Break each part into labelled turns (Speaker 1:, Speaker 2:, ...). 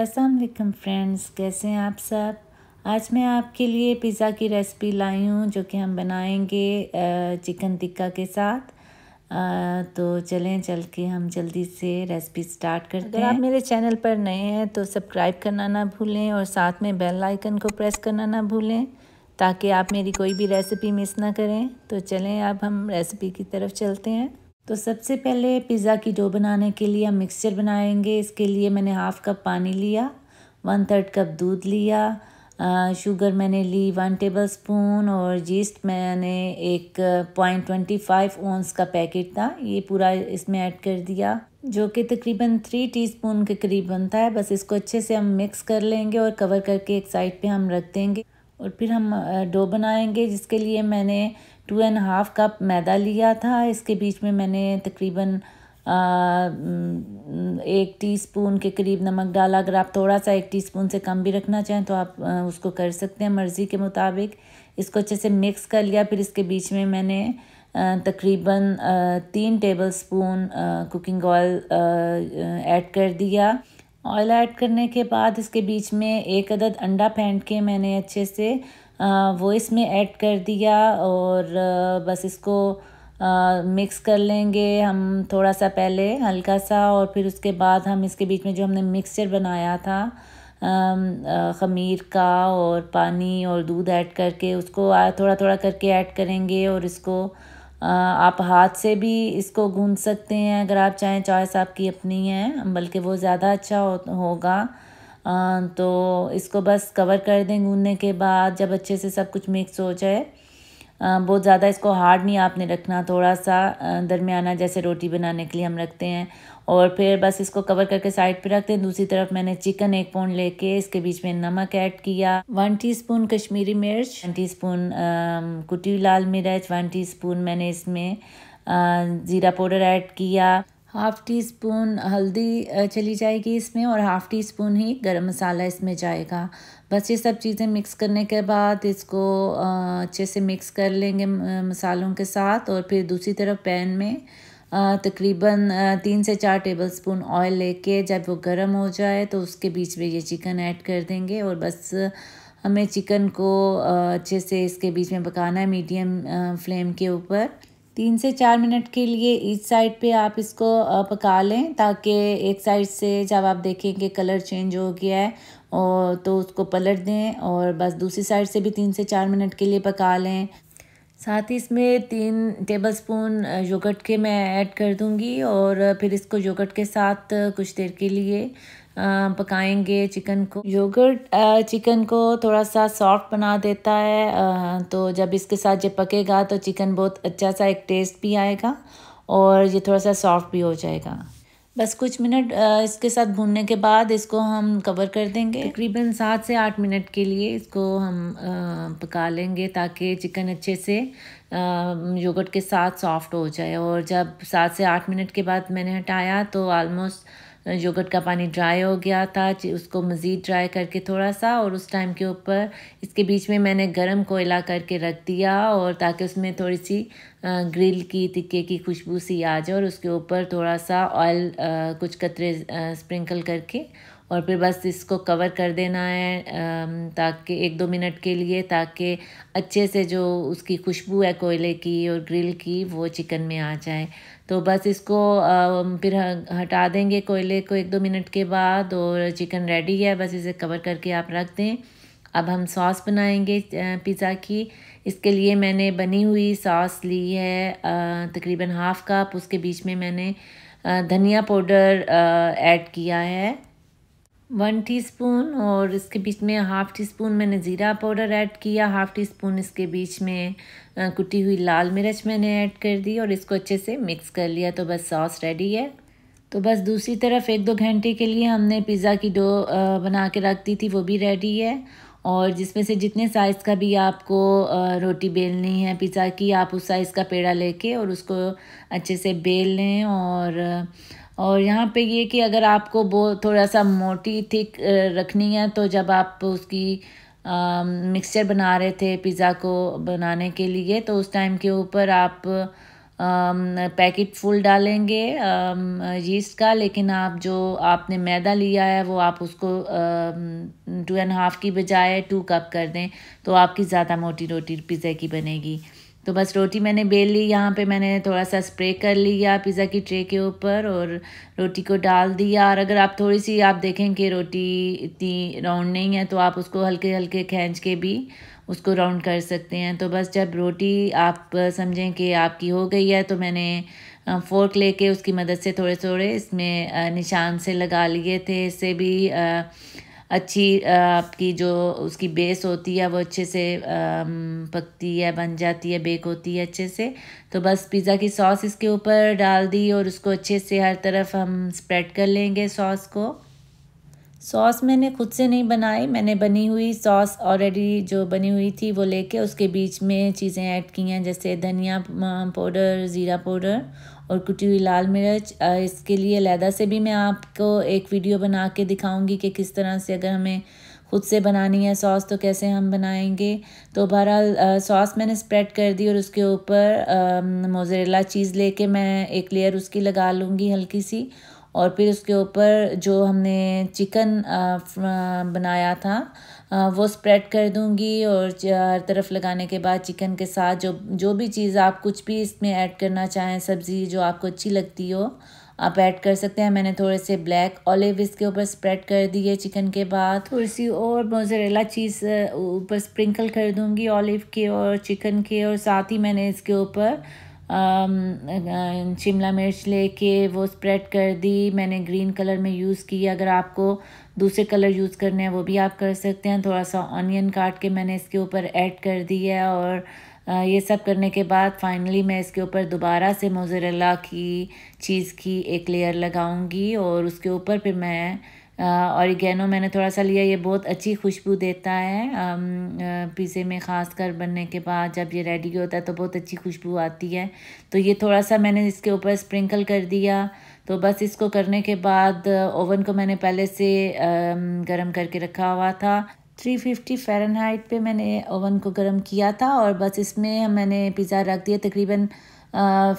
Speaker 1: अस्सलाम वालेकुम फ्रेंड्स कैसे हैं आप सब आज मैं आपके लिए पिज़्ज़ा की रेसिपी लाई हूँ जो कि हम बनाएंगे चिकन टिक्का के साथ तो चलें चल के हम जल्दी से रेसिपी स्टार्ट करते अगर हैं अगर आप मेरे चैनल पर नए हैं तो सब्सक्राइब करना ना भूलें और साथ में बेल आइकन को प्रेस करना ना भूलें ताकि आप मेरी कोई भी रेसिपी मिस ना करें तो चलें अब हम रेसिपी की तरफ चलते हैं तो सबसे पहले पिज़्ज़ा की डो बनाने के लिए हम मिक्सचर बनाएंगे इसके लिए मैंने हाफ़ कप पानी लिया वन थर्ड कप दूध लिया शुगर मैंने ली वन टेबल स्पून और जीस्ट मैंने एक पॉइंट ट्वेंटी फाइव ओंस का पैकेट था ये पूरा इसमें ऐड कर दिया जो कि तकरीबन थ्री टीस्पून के करीब बनता है बस इसको अच्छे से हम मिक्स कर लेंगे और कवर करके एक साइड पे हम रख देंगे और फिर हम डो बनाएंगे जिसके लिए मैंने टू एंड हाफ़ कप मैदा लिया था इसके बीच में मैंने तकरीबन एक टीस्पून के करीब नमक डाला अगर आप थोड़ा सा एक टीस्पून से कम भी रखना चाहें तो आप उसको कर सकते हैं मर्ज़ी के मुताबिक इसको अच्छे से मिक्स कर लिया फिर इसके बीच में मैंने तकरीबन तीन tablespoon cooking oil add कर दिया ऑयल ऐड करने के बाद इसके बीच में एक अदद अंडा फेंट के मैंने अच्छे से वो इसमें ऐड कर दिया और बस इसको मिक्स कर लेंगे हम थोड़ा सा पहले हल्का सा और फिर उसके बाद हम इसके बीच में जो हमने मिक्सचर बनाया था खमीर का और पानी और दूध ऐड करके उसको थोड़ा थोड़ा करके ऐड करेंगे और इसको आप हाथ से भी इसको गूंद सकते हैं अगर आप चाहें चॉइस आपकी अपनी है बल्कि वो ज़्यादा अच्छा हो, होगा आ, तो इसको बस कवर कर दें गूंदने के बाद जब अच्छे से सब कुछ मिक्स हो जाए बहुत ज़्यादा इसको हार्ड नहीं आपने रखना थोड़ा सा दरमियाना जैसे रोटी बनाने के लिए हम रखते हैं और फिर बस इसको कवर करके साइड पे रख हैं दूसरी तरफ मैंने चिकन एक पौंड लेके इसके बीच में नमक ऐड किया वन टीस्पून कश्मीरी मिर्च वन टीस्पून um, कुटी लाल मिर्च वन टीस्पून मैंने इसमें uh, ज़ीरा पाउडर ऐड किया हाफ़ टी स्पून हल्दी uh, चली जाएगी इसमें और हाफ़ टी स्पून ही गरम मसाला इसमें जाएगा बस ये सब चीज़ें मिक्स करने के बाद इसको uh, अच्छे से मिक्स कर लेंगे मसालों के साथ और फिर दूसरी तरफ पैन में तकरीबन तीन से चार टेबल स्पून ऑयल लेके जब वो गर्म हो जाए तो उसके बीच में ये चिकन ऐड कर देंगे और बस हमें चिकन को अच्छे से इसके बीच में पकाना है मीडियम फ्लेम के ऊपर तीन से चार मिनट के लिए इस साइड पे आप इसको पका लें ताकि एक साइड से जब आप देखेंगे कलर चेंज हो गया है और तो उसको पलट दें और बस दूसरी साइड से भी तीन से चार मिनट के लिए पका लें साथ ही इसमें तीन टेबल स्पून योगर्ट के मैं ऐड कर दूंगी और फिर इसको योगर्ट के साथ कुछ देर के लिए पकाएंगे चिकन को योगर्ट चिकन को थोड़ा सा सॉफ्ट बना देता है तो जब इसके साथ जब पकेगा तो चिकन बहुत अच्छा सा एक टेस्ट भी आएगा और ये थोड़ा सा सॉफ्ट भी हो जाएगा बस कुछ मिनट इसके साथ भूनने के बाद इसको हम कवर कर देंगे तकरीबन सात से आठ मिनट के लिए इसको हम पका लेंगे ताकि चिकन अच्छे से योगर्ट के साथ सॉफ्ट हो जाए और जब सात से आठ मिनट के बाद मैंने हटाया तो आलमोस्ट योगर्ट का पानी ड्राई हो गया था उसको मज़ीद ड्राई करके थोड़ा सा और उस टाइम के ऊपर इसके बीच में मैंने गर्म कोयला करके रख दिया और ताकि उसमें थोड़ी सी ग्रिल की तिक्के की खुशबू सी आ जाए और उसके ऊपर थोड़ा सा ऑयल कुछ कतरे स्प्रिंकल करके और फिर बस इसको कवर कर देना है ताकि एक दो मिनट के लिए ताकि अच्छे से जो उसकी खुशबू है कोयले की और ग्रिल की वो चिकन में आ जाए तो बस इसको फिर हटा देंगे कोयले को एक दो मिनट के बाद और चिकन रेडी है बस इसे कवर करके आप रख दें अब हम सॉस बनाएंगे पिज़्ज़ा की इसके लिए मैंने बनी हुई सॉस ली है तकरीबन हाफ़ कप उसके बीच में मैंने धनिया पाउडर ऐड किया है वन टीस्पून और इसके बीच में हाफ़ टी स्पून मैंने ज़ीरा पाउडर ऐड किया हाफ़ टी स्पून इसके बीच में कुटी हुई लाल मिर्च मैंने ऐड कर दी और इसको अच्छे से मिक्स कर लिया तो बस सॉस रेडी है तो बस दूसरी तरफ एक दो घंटे के लिए हमने पिज़्ज़ा की डो बना के रख दी थी वो भी रेडी है और जिसमें से जितने साइज़ का भी आपको रोटी बेलनी है पिज़्ज़ा की आप उस साइज़ का पेड़ा लेके और उसको अच्छे से बेल लें और और यहाँ पे ये कि अगर आपको बो थोड़ा सा मोटी थिक रखनी है तो जब आप उसकी मिक्सचर बना रहे थे पिज़्ज़ा को बनाने के लिए तो उस टाइम के ऊपर आप पैकेट फुल डालेंगे यीस्ट का लेकिन आप जो आपने मैदा लिया है वो आप उसको टू एंड हाफ़ की बजाय टू कप कर दें तो आपकी ज़्यादा मोटी रोटी पिज़्ज़ा की बनेगी तो बस रोटी मैंने बेल ली यहाँ पे मैंने थोड़ा सा स्प्रे कर लिया पिज़्ज़ा की ट्रे के ऊपर और रोटी को डाल दिया और अगर आप थोड़ी सी आप देखें कि रोटी इतनी राउंड नहीं है तो आप उसको हल्के हल्के खींच के भी उसको राउंड कर सकते हैं तो बस जब रोटी आप समझें कि आपकी हो गई है तो मैंने फोर्क लेके उसकी मदद से थोड़े थोड़े इसमें निशान से लगा लिए थे इससे भी अच्छी आपकी जो उसकी बेस होती है वो अच्छे से पकती है बन जाती है बेक होती है अच्छे से तो बस पिज़्ज़ा की सॉस इसके ऊपर डाल दी और उसको अच्छे से हर तरफ हम स्प्रेड कर लेंगे सॉस को सॉस मैंने खुद से नहीं बनाई मैंने बनी हुई सॉस ऑलरेडी जो बनी हुई थी वो लेके उसके बीच में चीज़ें ऐड की हैं जैसे धनिया पाउडर ज़ीरा पाउडर और कुटी हुई लाल मिर्च इसके लिए लहदा से भी मैं आपको एक वीडियो बना के दिखाऊंगी कि किस तरह से अगर हमें खुद से बनानी है सॉस तो कैसे हम बनाएंगे तो बहरहाल सॉस मैंने स्प्रेड कर दी और उसके ऊपर मोजरेला चीज़ लेके मैं एक लेयर उसकी लगा लूँगी हल्की सी और फिर उसके ऊपर जो हमने चिकन बनाया था वो स्प्रेड कर दूंगी और हर तरफ लगाने के बाद चिकन के साथ जो जो भी चीज़ आप कुछ भी इसमें ऐड करना चाहें सब्ज़ी जो आपको अच्छी लगती हो आप ऐड कर सकते हैं मैंने थोड़े से ब्लैक ऑलिव इसके ऊपर स्प्रेड कर दिए चिकन के बाद थोड़ी सी और मोजरेला चीज़ ऊपर स्प्रिंकल कर दूंगी ऑलिव के और चिकन के और साथ ही मैंने इसके ऊपर शिमला मिर्च लेके वो स्प्रेड कर दी मैंने ग्रीन कलर में यूज़ की अगर आपको दूसरे कलर यूज़ करने हैं वो भी आप कर सकते हैं थोड़ा सा ऑनियन काट के मैंने इसके ऊपर ऐड कर दिया और ये सब करने के बाद फाइनली मैं इसके ऊपर दोबारा से मोज़रेला की चीज़ की एक लेयर लगाऊंगी और उसके ऊपर फिर मैं और गैनो मैंने थोड़ा सा लिया ये बहुत अच्छी खुशबू देता है पिज़्ज़े में ख़ास कर बनने के बाद जब ये रेडी होता है तो बहुत अच्छी खुशबू आती है तो ये थोड़ा सा मैंने इसके ऊपर स्प्रिंकल कर दिया तो बस इसको करने के बाद ओवन को मैंने पहले से गर्म करके रखा हुआ था 350 हाइट पर मैंने ओवन को गर्म किया था और बस इसमें मैंने पिज़्ज़ा रख दिया तकरीबन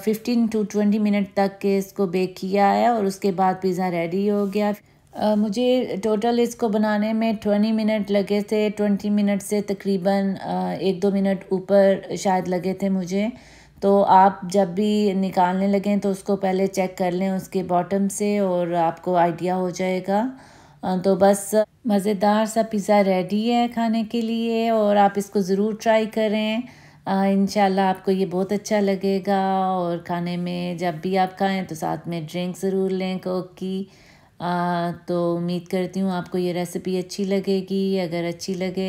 Speaker 1: फ़िफ्टीन टू ट्वेंटी मिनट तक के इसको बेक किया है और उसके बाद पिज़्ज़ा रेडी हो गया मुझे टोटल इसको बनाने में ट्वेंटी मिनट लगे थे ट्वेंटी मिनट से तकरीबन एक दो मिनट ऊपर शायद लगे थे मुझे तो आप जब भी निकालने लगें तो उसको पहले चेक कर लें उसके बॉटम से और आपको आइडिया हो जाएगा तो बस मज़ेदार सा पिज़्ज़ा रेडी है खाने के लिए और आप इसको ज़रूर ट्राई करें इन आपको ये बहुत अच्छा लगेगा और खाने में जब भी आप खाएं तो साथ में ड्रिंक ज़रूर लें कोक की तो उम्मीद करती हूँ आपको ये रेसिपी अच्छी लगेगी अगर अच्छी लगे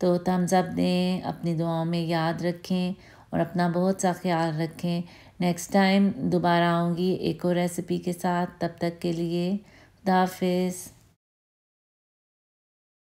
Speaker 1: तो थम्स अप दें अपनी दुआओं में याद रखें और अपना बहुत सा ख्याल रखें नेक्स्ट टाइम दोबारा आऊँगी एक और रेसिपी के साथ तब तक के लिए खुदाफिज़